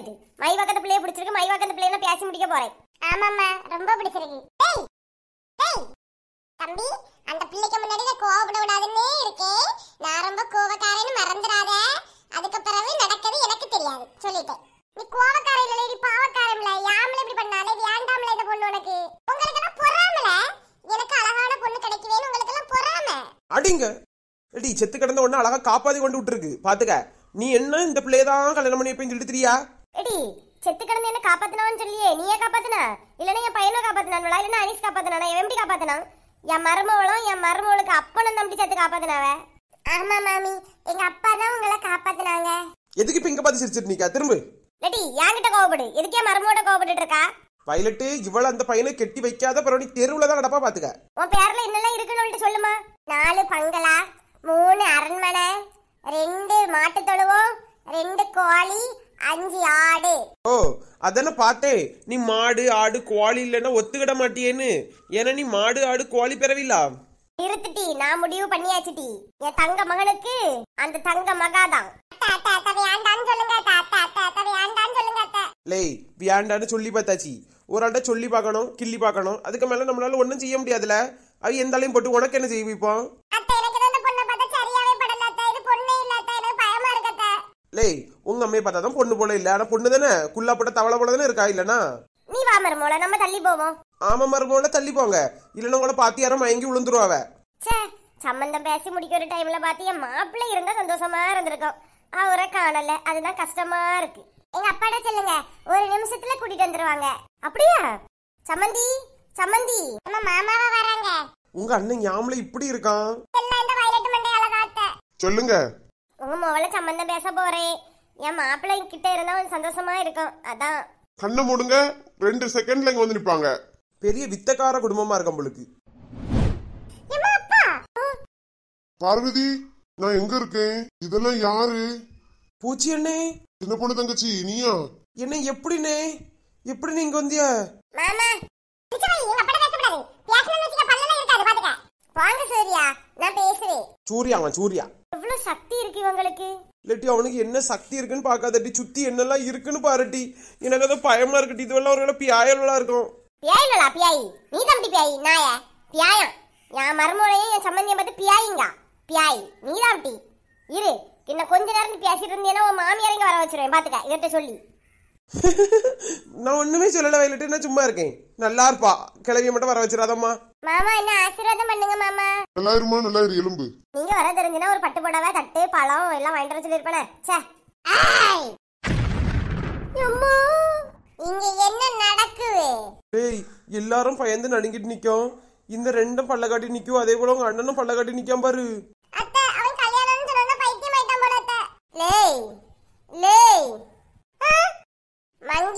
இருக்குது மைவாக்கத்து பிள்ளைய பிடிச்சிருக்கு மைவாக்கத்து பிள்ளைய பேசி முடிக்க போறேன் ஆமாமா ரொம்ப பிடிச்சிருக்கு டேய் டேய் தம்பி அந்த பிள்ளைக்கு முன்னாடி நான் கோவப்பட கூடாதுன்னு இருக்கேன் நான் ரொம்ப கோவக்காரன்னு மறந்துடாத அதுக்கு பிறகு நடக்கிறது எனக்கு தெரியாது சொல்லிட்டேன் நீ கோவக்காரன் இல்ல நீ பாவக்கார இல்ல யாமல இப்படி பண்ணாலே வேண்டாம்ல இந்த பொண்ணு உனக்கு உங்களுக்கு எல்லாம் பொறாமல எனக்கு அழகான பொண்ணு கிடைக்கவேன்னு உங்களுக்கு எல்லாம் பொறாம அடிங்க எடி செத்து கிடந்த உடனே அழகா காப்பாத்தி கொண்டு விட்டுருக்கு பாத்துக்க நீ என்ன இந்த பிள்ளைய கல்யாணம் பண்ணி வைப்பேன்னு சொல்லிட்டு தெரியா ஏட்டி செத்து கிடந்து என்ன காப்பாத்தினான்னு சொல்லியே நீயே இல்ல நீ என் பையனை காப்பாத்தினான்வளா இல்லைன்னா அனிஸ் காப்பாத்தினானா எப்படி காப்பாத்தினா என் மருமவளும் என் மருமவளுக்கு அப்பனும் தம்பி சேர்த்து காப்பாத்தினாவ ஆமா மாமி எங்க அப்பா தான் உங்களை காப்பாத்தினாங்க எதுக்கு இப்ப இங்க பார்த்து சிரிச்சிட்டு நிக்கா திரும்ப லட்டி என்கிட்ட கோவப்படு எதுக்கே மருமோட கோவப்பட்டு இருக்கா பைலட்டு இவள அந்த பையனை கெட்டி வைக்காத பிறகு தெருவுல தான் நடப்பா பாத்துக்க உன் பேர்ல என்னெல்லாம் இருக்குன்னு சொல்லுமா நாலு பங்களா மூணு அரண்மனை ரெண்டு மாட்டு தொழுவம் ரெண்டு கோழி அஞ்சு ஆடு ஓ அதெல்லாம் பார்த்தே நீ மாடு ஆடு கோழி இல்லைன்னா ஒத்துக்கிட மாட்டியேன்னு ஏன்னா நீ மாடு ஆடு கோழி பிறவிலா நிறுத்துட்டி நான் முடிவு பண்ணியாச்சுட்டி என் தங்க மகனுக்கு அந்த தங்க மகாதான் லேய் வியாண்டான்னு சொல்லி பார்த்தாச்சி ஒரு ஆள்கிட்ட சொல்லி பார்க்கணும் கிள்ளி பார்க்கணும் அதுக்கு மேல நம்மளால ஒன்றும் செய்ய முடியாதுல்ல அது எந்த ஆளையும் போட்டு உனக்கு என்ன செய்விப்போம் லேய் உங்க அம்மையை பார்த்தா தான் பொண்ணு போல இல்ல ஆனா பொண்ணு தானே குள்ளா போட்ட தவளை போல தானே இருக்கா இல்லனா நீ வா மர்மோல நம்ம தள்ளி போவோம் ஆமா மர்மோல தள்ளி போங்க இல்லனா உங்களை பாத்தி யாரோ மயங்கி விழுந்துருவாவ சே சம்பந்தம் பேசி முடிக்கிற டைம்ல பாத்தியா மாப்பிள்ளை இருந்தா சந்தோஷமா இருந்திருக்கும் அவரை காணல அதுதான் கஷ்டமா இருக்கு எங்க அப்பாட சொல்லுங்க ஒரு நிமிஷத்துல கூட்டிட்டு வந்துருவாங்க அப்படியா சமந்தி சமந்தி நம்ம மாமாவா வராங்க உங்க அண்ணன் ஞாபகம் இப்படி இருக்கான் சொல்லுங்க உங்க மொபைல சம்பந்தம் பேச போறேன் என் மாப்பிள்ளைங்க கிட்ட இருந்தா கொஞ்சம் சந்தோஷமா இருக்கும் அதான் கண்ணை மூடுங்க ரெண்டு செகண்ட்ல இங்க வந்து நிப்பாங்க பெரிய வித்தக்கார குடும்பமா இருக்க உங்களுக்கு பார்வதி நான் எங்க இருக்கேன் இதெல்லாம் யாரு பூச்சி அண்ணே என்ன பொண்ணு தங்கச்சி நீயா என்ன எப்படிண்ணே எப்படி நீங்க வந்தியா மாமா வாங்க சூர்யா நான் பேசுவேன் சூர்யா அவன் சூர்யா எவ்வளவு சக்தி இருக்கு இவங்களுக்கு இல்லாட்டி அவனுக்கு என்ன சக்தி இருக்குன்னு பாக்காதட்டி சுத்தி என்னெல்லாம் இருக்குன்னு பாருட்டி எனக்கு அதை பயமா இருக்கட்டி இதுவெல்லாம் ஒரு வேலை பியாயலா இருக்கும் பியாயிலா பியாயி நீ தம்பி பியாயி நாய பியாயம் என் மருமகளையும் என் சம்பந்தியம் பார்த்து பியாயிங்க பியாயி நீ தான் இரு இன்னும் கொஞ்ச நேரம் பேசிட்டு இருந்தேன்னா உன் மாமியாரையும் வர வச்சிருவேன் பாத்துக்க இவர்கிட்ட சொல்லி நான் ஒண்ணுமே சொல்லல வயலட்டு நான் சும்மா இருக்கேன் நல்லா இருப்பா கிளவிய மட்டும் வர வச்சிடாதம்மா மாமா என்ன ஆசீர்வாதம் பண்ணுங்க மாமா நல்லா இருமா நல்லா இரு எலும்பு நீங்க வர தெரிஞ்சினா ஒரு பட்டு புடவை தட்டு பழம் எல்லாம் வாங்கிட்டு வர ச்சே ஏய் அம்மா இங்க என்ன நடக்குது டேய் எல்லாரும் பயந்து நடுங்கிட்டு நிக்கோம் இந்த ரெண்டும் பள்ள காட்டி நிக்கும் அதே போல உங்க அண்ணனும் பல்ல காட்டி நிக்காம பாரு அத்தை அவன் கல்யாணம்னு சொன்னா பைத்தியம் ஆயிட்டான் போல அத்தை லேய் லேய்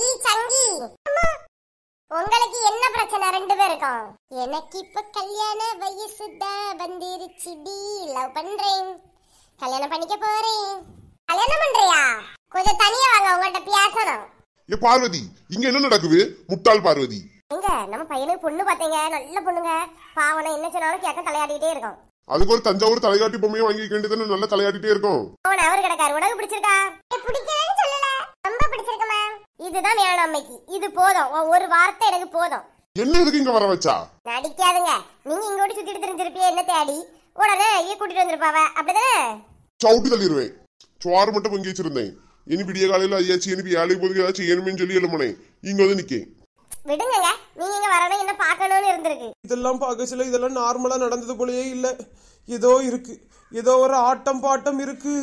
சங்கி சங்கி உங்களுக்கு என்ன பிரச்சனை ரெண்டு பேருக்கும் எனக்கு இப்ப கல்யாண வயசு தான் வந்துருச்சுடி லவ் பண்றேன் கல்யாணம் பண்ணிக்க போறேன் கல்யாணம் பண்றியா கொஞ்சம் தனியா வாங்க உங்கள்ட்ட பேசணும் ஏ பார்வதி இங்க என்ன நடக்குது முட்டாள் பார்வதி எங்க நம்ம பையனுக்கு பொண்ணு பாத்தீங்க நல்ல பொண்ணுங்க பாவனை என்ன சொன்னாலும் கேட்க தலையாடிட்டே இருக்கும் அதுக்கு ஒரு தஞ்சாவூர் தலையாட்டி பொம்மையை வாங்கி வேண்டியதுன்னு நல்லா தலையாட்டிட்டே இருக்கும் அவன் அவர் கிடக்காரு உனக்கு பிடிச்சிருக்கா பிடிக்கிறேன்னு சொல்லல இதுதான் அம்மைக்கு இது போதும் ஒரு வார்த்தை எனக்கு போதும் என்ன இருக்கு இங்க வர வச்சா நடிக்காதுங்க நீங்க இங்க ஓடி சுத்திட்டு தெரிஞ்சிருப்பீங்க என்ன தேடி உடனே ஐயே கூட்டிட்டு வந்திருப்பாவ அப்படிதானே சவுட்டு தள்ளிடுவேன் சோறு மட்டும் பங்கி வச்சிருந்தேன் இனி விடிய காலையில ஐயாச்சி இனி ஏழை போதுக்கு ஏதாச்சும் ஏனுமே சொல்லி எழுமனே இங்க வந்து நிக்கே விடுங்கங்க நீங்க இங்க வரணும் என்ன பார்க்கணும்னு இருந்திருக்கு இதெல்லாம் பார்க்க சில இதெல்லாம் நார்மலா நடந்தது போலயே இல்ல ஏதோ இருக்கு ஏதோ ஒரு ஆட்டம் பாட்டம் இருக்கு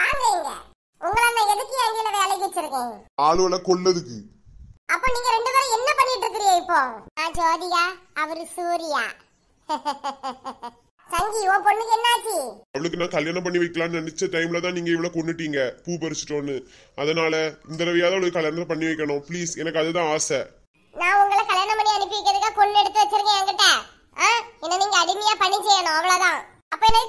வாங்க உங்களை வச்சிருக்கேன் அப்ப நீங்க ரெண்டு பேரும் என்ன பண்ணிட்டு இப்போ என்னாச்சு கல்யாணம் பண்ணி வைக்கலாம்னு நினைச்ச டைம்ல தான் நீங்க இவ்வளவு பூ பறிச்சிட்டோன்னு அதனால இந்த தடவையாவது கல்யாணம் பண்ணி வைக்கணும் ப்ளீஸ் எனக்கு அதுதான் ஆசை நான் உங்களை கல்யாணம் பண்ணி கொண்டு வச்சிருக்கேன் நீங்க அடிமையா பண்ணி செய்யணும் அவ்வளவுதான் அப்ப எனக்கு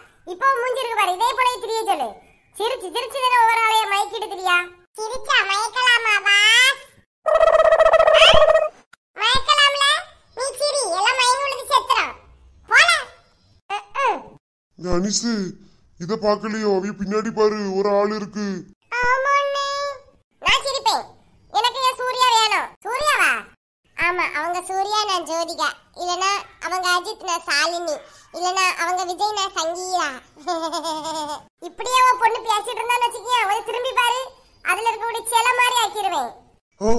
மூஞ்சி மூஞ்சிருக்கு பாரு இதே போலயே திரிய சொல்லு சிரிச்சு சிரிச்சு ஒவ்வொரு ஆளைய மயக்கிட்டு திரியா சிரிச்சா மயக்கலாமா பாஸ் மயக்கலாம்ல நீ சிரி எல்லாம் மயங்கி விழுந்து செத்துறோம் போல அனிசு இத பாக்கலையோ அவ பின்னாடி பாரு ஒரு ஆள் இருக்கு அவங்க சூர்யா நான் ஜோதிகா இல்லனா அவங்க அஜித் நான் சாலினி இல்லனா அவங்க விஜய் நான் சங்கீதா இப்படியே அவன் பொண்ணு பேசிட்டு இருந்தான் வச்சுக்கேன் அவளை திரும்பி பாரு அதுல இருக்கக்கூடிய சிலை மாதிரி ஆக்கிடுவேன் ஓ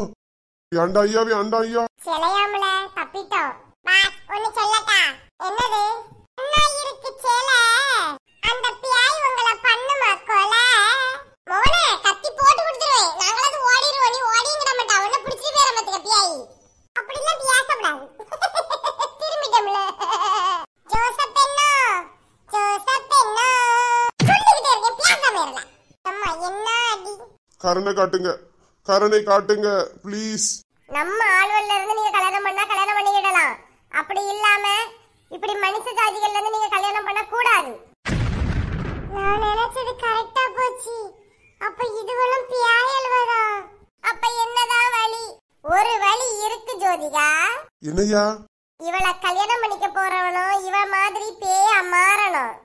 ஏண்டா ஐயாவே ஏண்டா ஐயா சிலையாமல தப்பிட்டோம் பாஸ் ஒன்னு சொல்லட்டா என்னது டாடி கருணை காட்டுங்க கருணை காட்டுங்க ப்ளீஸ் நம்ம ஆளுவல்ல இருந்து நீங்க கல்யாணம் பண்ணா கல்யாணம் பண்ணிக்கிடலாம் அப்படி இல்லாம இப்படி மனுஷ ஜாதிகள்ல இருந்து நீங்க கல்யாணம் பண்ண கூடாது நான் நினைச்சது கரெக்டா போச்சு அப்ப இதுவெல்லாம் பியாயல்வதா அப்ப என்னதான் வழி ஒரு வழி இருக்கு ஜோதிகா என்னையா இவளை கல்யாணம் பண்ணிக்க போறவனும் இவ மாதிரி பேய மாறணும்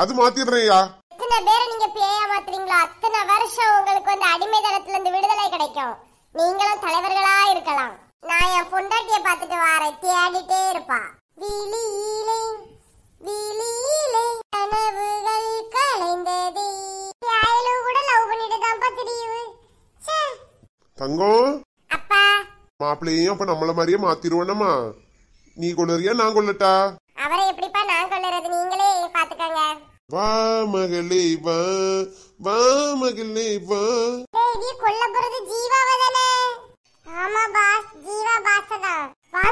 அது மாத்திடுறேயா இத்தனை பேரை நீங்க பேயா மாத்துறீங்களோ அத்தனை வருஷம் உங்களுக்கு வந்து அடிமை தளத்துல இருந்து விடுதலை கிடைக்கும் நீங்களும் தலைவர்களா இருக்கலாம் நான் என் பொண்டாட்டிய பாத்துட்டு வார தேடிட்டே இருப்பா தங்கம் அப்பா மாப்பிள்ளையும் அப்ப நம்மள மாதிரியே மாத்திருவோனமா நீ கொள்ளறியா நான் கொள்ளட்டா அவரை எப்படி வா மகளே வா வா மகளே வா கொல்ல போறது ஜீவாவை ஆமா பாஸ் ஜீவா பாஸ் போய்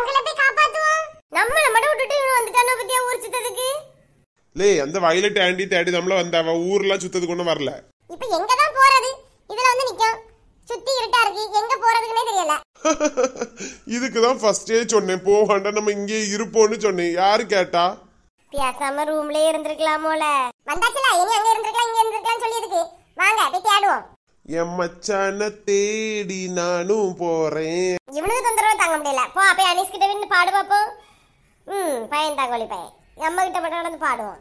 விட்டுட்டு இவன் பத்தியா லே அந்த வயலட் ஆண்டி தேடி நம்மள வந்தாவ ஊர்ல சுத்தது கொண்டு வரல இப்போ எங்க தான் போறது இதுல வந்து நிக்க சுத்தி இருட்டா இருக்கு எங்க போறதுக்குனே தெரியல இதுக்கு தான் ஃபர்ஸ்டே சொன்னேன் போகாண்டா நம்ம இங்கே இருப்போம்னு சொன்னேன் யாரு கேட்டா பேசாம ரூம்லயே போல வந்தாச்சுல இனி அங்க இருந்திருக்கலாம் இங்க இருந்திருக்கலாம் இருக்கு வாங்க போய் ஆடுவோம் என் மச்சான தேடி நானும் போறேன் இவ்வளவு தொந்தரவு தாங்க முடியல போ அப்ப அனிஸ் கிட்ட நின்று பாடு பாப்போம் ம் பையன் தாங்கோலி பையன் நம்ம கிட்ட மட்டும் நடந்து பாடுவோம்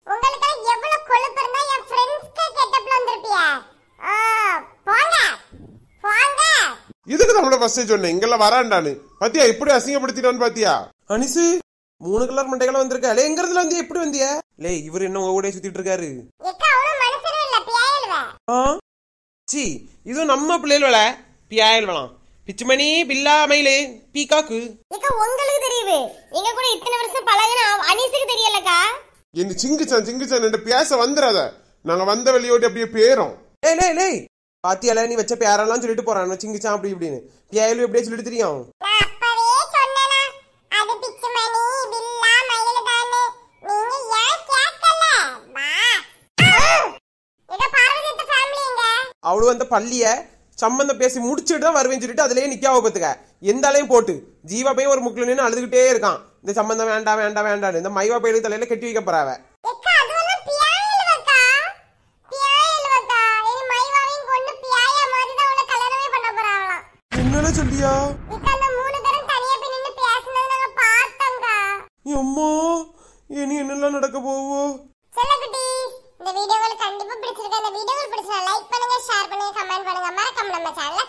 தானே நம்மள ஃபர்ஸ்ட் சொன்னேன் இங்கெல்லாம் வரான்டானு பாத்தியா இப்படி அசிங்கப்படுத்திட்டான்னு பாத்தியா அனிசு மூணு கலர் மண்டைகள வந்திருக்கா லே எங்க இருந்து வந்தியா எப்படி வந்தியா லே இவர் என்ன உங்க கூட சுத்திட்டு இருக்காரு சி இது நம்ம பிள்ளைகள பியாயல் வேணாம் பிச்சுமணி பில்லா மயிலு பீகாக்கு ஏக்கா உங்களுக்கு தெரியுது எங்க கூட இத்தனை வருஷம் பழகின அனீஸுக்கு தெரியலக்கா என்ன சிங்குச்சான் சிங்குச்சான் என்ற பேச வந்துடாத நாங்க வந்த வழியோட்டு அப்படியே பேரும் ஏய் லே லே பாத்தியால நீ வச்ச பேரெல்லாம் சொல்லிட்டு போறான் சிங்கிச்சான் அப்படி இப்படின்னு பேயலும் எப்படியே சொல்லிட்டு தெரியும் அவளு அந்த பள்ளிய சம்பந்தம் பேசி முடிச்சுட்டு தான் வருவேன்னு சொல்லிட்டு அதுலயே நிக்காவ பத்துக்க எந்த அலையும் போட்டு ஜீவா பையன் ஒரு முக்கில் நின்று அழுதுகிட்டே இருக்கான் இந்த சம்பந்தம் வேண்டாம் வேண்டாம் வேண்டாம் இந்த மைவா பையனுக்கு தலையில கட்டி வைக்க போறாவ பேசியா அம்மா இனி என்னெல்லாம் நடக்க போவோ செல்லக்குட்டி இந்த வீடியோ உங்களுக்கு கண்டிப்பா பிடிச்சிருக்கு இந்த வீடியோ உங்களுக்கு பிடிச்சா லைக் பண்ணுங்க ஷேர் பண்ணுங்க கமெண்ட் பண்ணுங்க மறக்காம நம்ம சேனலை